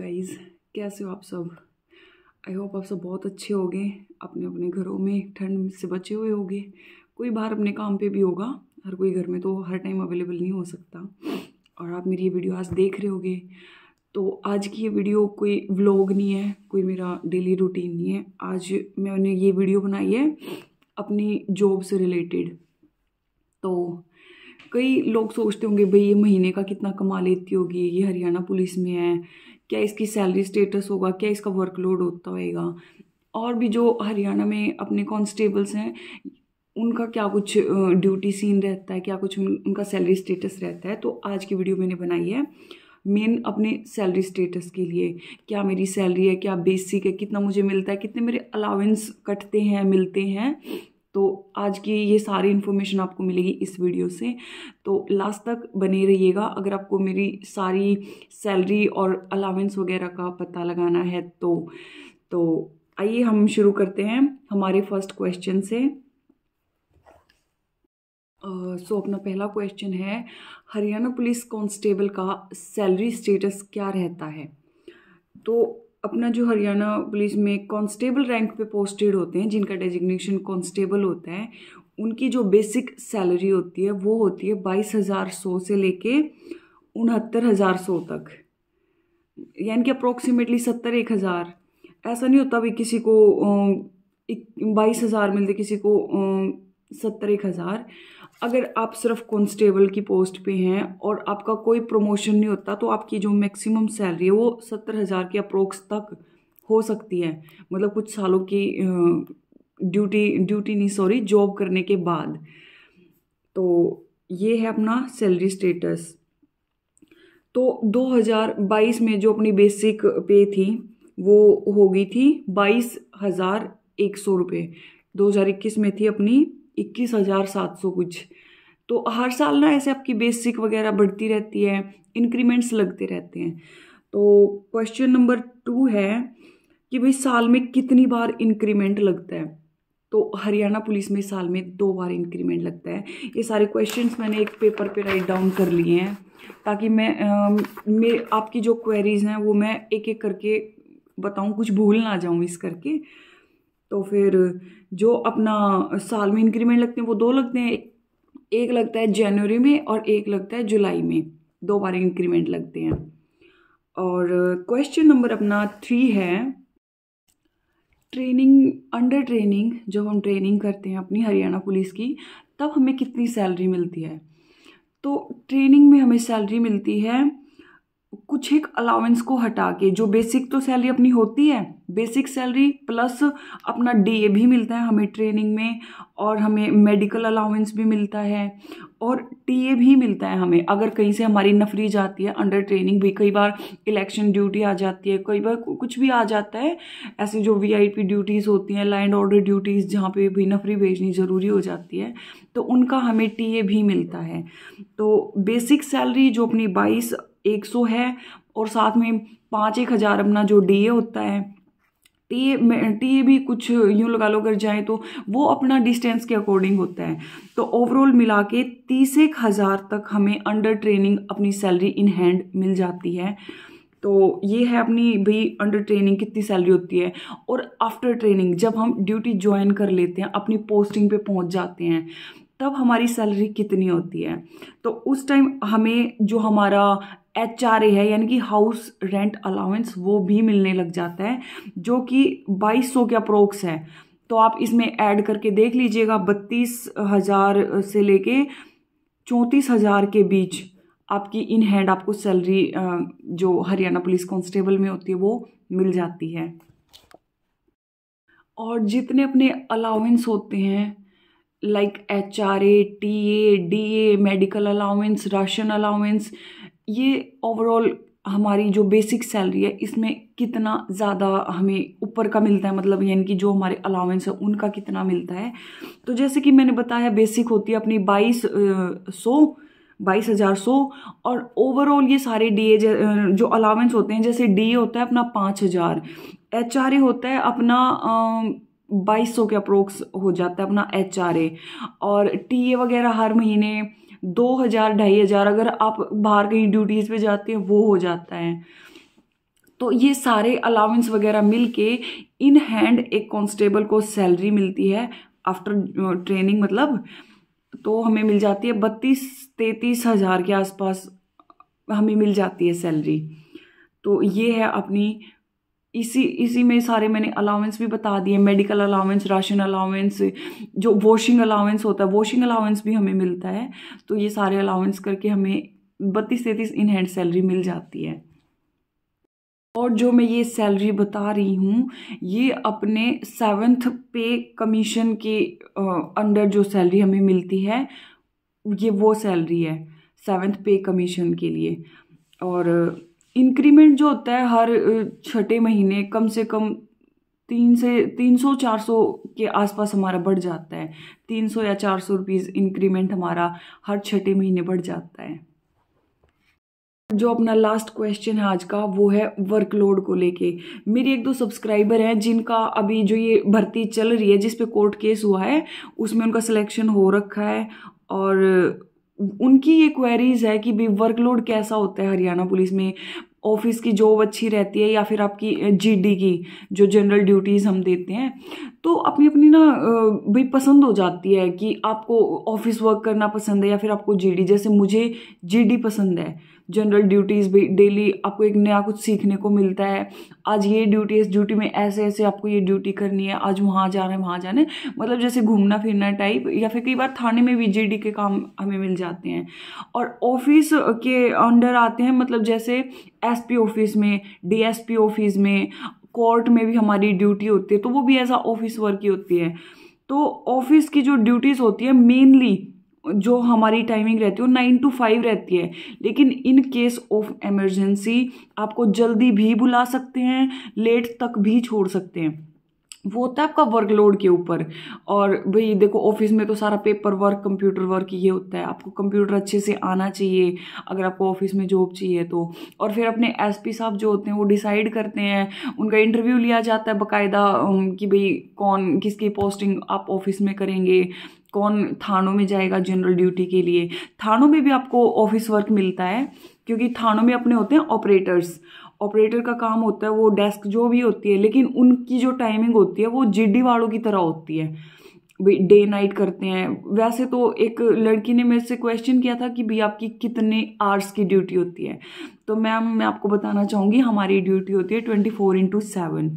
hello कैसे हो आप सब आई होप आप सब बहुत अच्छे होंगे अपने अपने घरों में ठंड से बचे हुए होंगे कोई बाहर अपने काम पे भी होगा हर कोई घर में तो हर टाइम अवेलेबल नहीं हो सकता और आप मेरी ये वीडियो आज देख रहे होगे तो आज की ये वीडियो कोई व्लॉग नहीं है कोई मेरा डेली रूटीन नहीं है आज मैंने ये वीडियो बनाई है अपनी जॉब से रिलेटेड तो कई लोग सोचते होंगे भाई ये महीने का कितना कमा लेती होगी ये हरियाणा पुलिस में है क्या इसकी सैलरी स्टेटस होगा क्या इसका वर्कलोड होता होगा और भी जो हरियाणा में अपने कॉन्स्टेबल्स हैं उनका क्या कुछ ड्यूटी सीन रहता है क्या कुछ उनका सैलरी स्टेटस रहता है तो आज की वीडियो मैंने बनाई है मेन अपने सैलरी स्टेटस के लिए क्या मेरी सैलरी है क्या बेसिक है कितना मुझे मिलता है कितने मेरे अलाउेंस कटते हैं मिलते हैं तो आज की ये सारी इन्फॉर्मेशन आपको मिलेगी इस वीडियो से तो लास्ट तक बने रहिएगा अगर आपको मेरी सारी सैलरी और अलावेंस वगैरह का पता लगाना है तो तो आइए हम शुरू करते हैं हमारे फर्स्ट क्वेश्चन से सो uh, so, अपना पहला क्वेश्चन है हरियाणा पुलिस कांस्टेबल का सैलरी स्टेटस क्या रहता है तो अपना जो हरियाणा पुलिस में कांस्टेबल रैंक पे पोस्टेड होते हैं जिनका डेजिग्नेशन कांस्टेबल होता है उनकी जो बेसिक सैलरी होती है वो होती है बाईस हज़ार सौ से लेके उनहत्तर हज़ार सौ तक यानी कि अप्रोक्सीमेटली सत्तर एक हज़ार ऐसा नहीं होता भी किसी को बाईस हज़ार मिलते किसी को सत्तर एक हज़ार अगर आप सिर्फ कॉन्स्टेबल की पोस्ट पे हैं और आपका कोई प्रमोशन नहीं होता तो आपकी जो मैक्सिमम सैलरी है वो सत्तर हज़ार के अप्रोक्स तक हो सकती है मतलब कुछ सालों की ड्यूटी ड्यूटी नहीं सॉरी जॉब करने के बाद तो ये है अपना सैलरी स्टेटस तो 2022 में जो अपनी बेसिक पे थी वो हो गई थी बाईस हज़ार एक सौ रुपये दो हज़ार इक्कीस में थी अपनी इक्कीस हज़ार सात सौ कुछ तो हर साल ना ऐसे आपकी बेसिक वगैरह बढ़ती रहती है इंक्रीमेंट्स लगते रहते हैं तो क्वेश्चन नंबर टू है कि भाई साल में कितनी बार इंक्रीमेंट लगता है तो हरियाणा पुलिस में साल में दो बार इंक्रीमेंट लगता है ये सारे क्वेश्चंस मैंने एक पेपर पे राइट डाउन कर लिए हैं ताकि मैं मेरे आपकी जो क्वेरीज़ हैं वो मैं एक एक करके बताऊँ कुछ भूल ना जाऊँ इस करके तो फिर जो अपना साल में इंक्रीमेंट लगते हैं वो दो लगते हैं एक लगता है जनवरी में और एक लगता है जुलाई में दो बार इंक्रीमेंट लगते हैं और क्वेश्चन नंबर अपना थ्री है ट्रेनिंग अंडर ट्रेनिंग जब हम ट्रेनिंग करते हैं अपनी हरियाणा पुलिस की तब हमें कितनी सैलरी मिलती है तो ट्रेनिंग में हमें सैलरी मिलती है कुछ एक अलाउंस को हटा के जो बेसिक तो सैलरी अपनी होती है बेसिक सैलरी प्लस अपना डीए भी मिलता है हमें ट्रेनिंग में और हमें मेडिकल अलाउंस भी मिलता है और टीए भी मिलता है हमें अगर कहीं से हमारी नफरी जाती है अंडर ट्रेनिंग भी कई बार इलेक्शन ड्यूटी आ जाती है कई बार कुछ भी आ जाता है ऐसे जो वीआईपी ड्यूटीज़ होती हैं लाइन ऑर्डर ड्यूटीज़ जहाँ पे भी नफरी भेजनी ज़रूरी हो जाती है तो उनका हमें टीए भी मिलता है तो बेसिक सैलरी जो अपनी बाईस एक सौ है और साथ में पाँच एक हज़ार अपना जो डी ए होता है टी ए टी ए भी कुछ यूँ लगा लो कर जाए तो वो अपना डिस्टेंस के अकॉर्डिंग होता है तो ओवरऑल मिला के तीस एक हज़ार तक हमें अंडर ट्रेनिंग अपनी सैलरी इन हैंड मिल जाती है तो ये है अपनी भाई अंडर ट्रेनिंग कितनी सैलरी होती है और आफ्टर ट्रेनिंग जब हम ड्यूटी ज्वाइन कर लेते हैं अपनी पोस्टिंग पे पहुंच जाते हैं तब हमारी सैलरी कितनी होती है तो उस टाइम हमें जो हमारा एच आर ए है यानी कि हाउस रेंट अलाउंस वो भी मिलने लग जाता है जो कि बाईस सौ के अप्रोक्स है तो आप इसमें ऐड करके देख लीजिएगा बत्तीस हज़ार से लेके चौंतीस हज़ार के बीच आपकी इन हैंड आपको सैलरी जो हरियाणा पुलिस कांस्टेबल में होती है वो मिल जाती है और जितने अपने अलाउंस होते हैं like H R A T A D A medical allowance ration allowance ये ओवरऑल हमारी जो बेसिक सैलरी है इसमें कितना ज़्यादा हमें ऊपर का मिलता है मतलब यानी कि जो हमारे अलाउंस है उनका कितना मिलता है तो जैसे कि मैंने बताया बेसिक होती है अपनी बाईस सौ बाईस हज़ार सौ और ओवरऑल ये सारे डी ए जो अलाउंस होते हैं जैसे डी होता है अपना पाँच हज़ार एच आर ए होता है अपना बाईस सौ के अप्रोक्स हो जाता है अपना एच आर ए और टी ए वगैरह हर महीने दो हज़ार ढाई हज़ार अगर आप बाहर कहीं ड्यूटीज़ पे जाते हैं वो हो जाता है तो ये सारे अलाउंस वगैरह मिल के इन हैंड एक कॉन्स्टेबल को सैलरी मिलती है आफ्टर ट्रेनिंग मतलब तो हमें मिल जाती है बत्तीस तैतीस हज़ार के आसपास हमें मिल जाती है सैलरी तो ये है अपनी इसी इसी में सारे मैंने अलाउंस भी बता दिए मेडिकल अलाउंस राशन अलाउंस जो वॉशिंग अलाउंस होता है वॉशिंग अलाउंस भी हमें मिलता है तो ये सारे अलाउंस करके हमें बत्तीस तैंतीस इन हैंड सैलरी मिल जाती है और जो मैं ये सैलरी बता रही हूँ ये अपने सेवन्थ पे कमीशन के अंडर जो सैलरी हमें मिलती है ये वो सैलरी है सेवन्थ पे कमीशन के लिए और इंक्रीमेंट जो होता है हर छठे महीने कम से कम तीन से तीन सौ चार सौ के आसपास हमारा बढ़ जाता है तीन सौ या चार सौ रुपीज़ इंक्रीमेंट हमारा हर छठे महीने बढ़ जाता है जो अपना लास्ट क्वेश्चन है आज का वो है वर्कलोड को लेके मेरी एक दो सब्सक्राइबर हैं जिनका अभी जो ये भर्ती चल रही है जिस पे कोर्ट केस हुआ है उसमें उनका सिलेक्शन हो रखा है और उनकी ये क्वेरीज है कि भी वर्कलोड कैसा होता है हरियाणा पुलिस में ऑफिस की जॉब अच्छी रहती है या फिर आपकी जीडी की जो जनरल ड्यूटीज़ हम देते हैं तो अपनी अपनी ना भी पसंद हो जाती है कि आपको ऑफिस वर्क करना पसंद है या फिर आपको जीडी जैसे मुझे जीडी पसंद है जनरल ड्यूटीज़ भी डेली आपको एक नया कुछ सीखने को मिलता है आज ये ड्यूटी इस ड्यूटी में ऐसे ऐसे आपको ये ड्यूटी करनी है आज वहाँ जाना है वहाँ जाना है मतलब जैसे घूमना फिरना टाइप या फिर कई बार थाने में भी जीडी के काम हमें मिल जाते हैं और ऑफिस के अंडर आते हैं मतलब जैसे एसपी ऑफिस में डीएसपी ऑफिस में कोर्ट में भी हमारी ड्यूटी होती है तो वो भी ऐसा ऑफिस वर्क ही होती है तो ऑफिस की जो ड्यूटीज़ होती है मेनली जो हमारी टाइमिंग रहती है वो नाइन टू फाइव रहती है लेकिन इन केस ऑफ एमरजेंसी आपको जल्दी भी बुला सकते हैं लेट तक भी छोड़ सकते हैं वो होता है आपका वर्कलोड के ऊपर और भाई देखो ऑफिस में तो सारा पेपर वर्क कंप्यूटर वर्क ये होता है आपको कंप्यूटर अच्छे से आना चाहिए अगर आपको ऑफिस में जॉब चाहिए तो और फिर अपने एसपी साहब जो होते हैं वो डिसाइड करते हैं उनका इंटरव्यू लिया जाता है बकायदा कि भाई कौन किसकी पोस्टिंग आप ऑफिस में करेंगे कौन थानों में जाएगा जनरल ड्यूटी के लिए थानों में भी आपको ऑफिस वर्क मिलता है क्योंकि थानों में अपने होते हैं ऑपरेटर्स ऑपरेटर का काम होता है वो डेस्क जो भी होती है लेकिन उनकी जो टाइमिंग होती है वो जिडी वालों की तरह होती है डे नाइट करते हैं वैसे तो एक लड़की ने मेरे से क्वेश्चन किया था कि भी आपकी कितने आवर्स की ड्यूटी होती है तो मैम मैं आपको बताना चाहूँगी हमारी ड्यूटी होती है ट्वेंटी फोर इंटू सेवन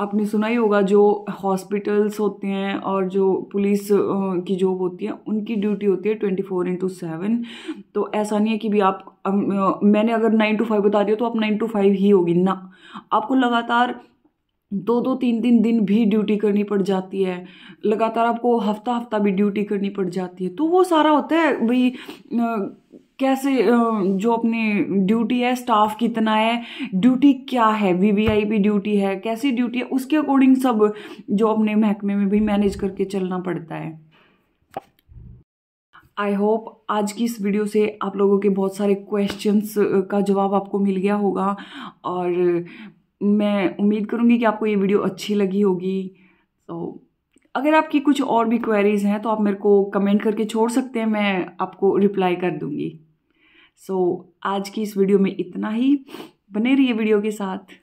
आपने सुना ही होगा जो हॉस्पिटल्स होते हैं और जो पुलिस की जॉब होती है उनकी ड्यूटी होती है ट्वेंटी फोर इंटू सेवन तो ऐसा नहीं है कि भी आप मैंने अगर नाइन टू फाइव बता दिया तो आप नाइन टू फाइव ही होगी ना आपको लगातार दो दो तीन तीन दिन भी ड्यूटी करनी पड़ जाती है लगातार आपको हफ्ता हफ्ता भी ड्यूटी करनी पड़ जाती है तो वो सारा होता है भाई कैसे जो अपनी ड्यूटी है स्टाफ कितना है ड्यूटी क्या है वीवीआईपी ड्यूटी है कैसी ड्यूटी है उसके अकॉर्डिंग सब जो अपने महकमे में भी मैनेज करके चलना पड़ता है आई होप आज की इस वीडियो से आप लोगों के बहुत सारे क्वेश्चंस का जवाब आपको मिल गया होगा और मैं उम्मीद करूँगी कि आपको ये वीडियो अच्छी लगी होगी तो अगर आपकी कुछ और भी क्वेरीज हैं तो आप मेरे को कमेंट करके छोड़ सकते हैं मैं आपको रिप्लाई कर दूँगी सो so, आज की इस वीडियो में इतना ही बने रहिए वीडियो के साथ